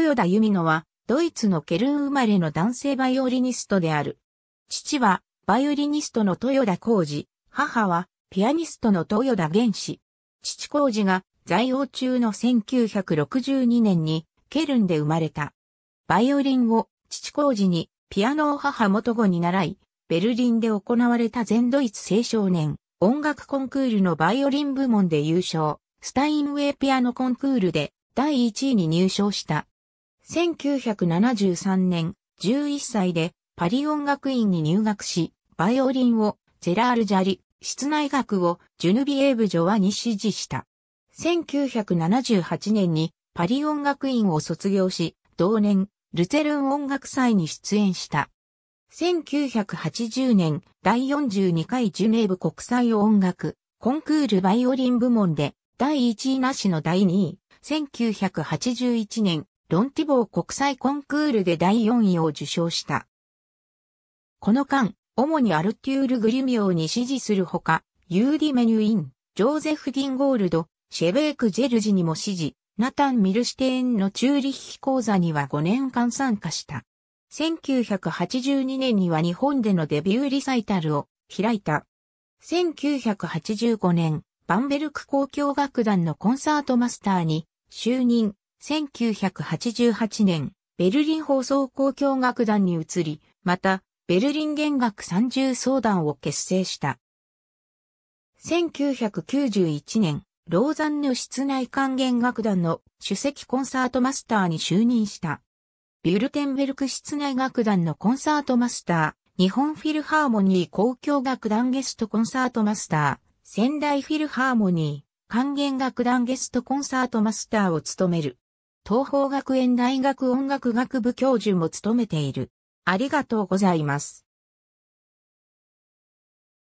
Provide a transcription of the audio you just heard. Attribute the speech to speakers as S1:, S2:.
S1: 豊田由美乃は、ドイツのケルン生まれの男性バイオリニストである。父は、バイオリニストの豊田浩二、母は、ピアニストの豊田玄氏。父浩二が、在王中の1962年に、ケルンで生まれた。バイオリンを、父浩二に、ピアノを母元子に習い、ベルリンで行われた全ドイツ青少年、音楽コンクールのバイオリン部門で優勝、スタインウェイピアノコンクールで、第1位に入賞した。1973年、11歳でパリ音楽院に入学し、バイオリンをジェラール・ジャリ、室内楽をジュヌビエーブ・ジョワに指示した。1978年にパリ音楽院を卒業し、同年、ルツェルン音楽祭に出演した。1980年、第42回ジュネーブ国際音楽コンクールバイオリン部門で第1位なしの第2位。1981年、ロンティボー国際コンクールで第4位を受賞した。この間、主にアルテュール・グリミオに支持するほか、ユーディ・メニュイン、ジョーゼフ・ディンゴールド、シェベーク・ジェルジにも支持、ナタン・ミルシテーンのチューリッヒ講座には5年間参加した。1982年には日本でのデビューリサイタルを開いた。1985年、バンベルク交響楽団のコンサートマスターに就任。1988年、ベルリン放送交響楽団に移り、また、ベルリン弦楽三重奏団を結成した。1991年、ローザンヌ室内管弦楽団の首席コンサートマスターに就任した。ビュルテンベルク室内楽団のコンサートマスター、日本フィルハーモニー交響楽団ゲストコンサートマスター、仙台フィルハーモニー、管弦楽団ゲストコンサートマスターを務める。東方学園大学音楽学部教授も務めている。ありがとうございます。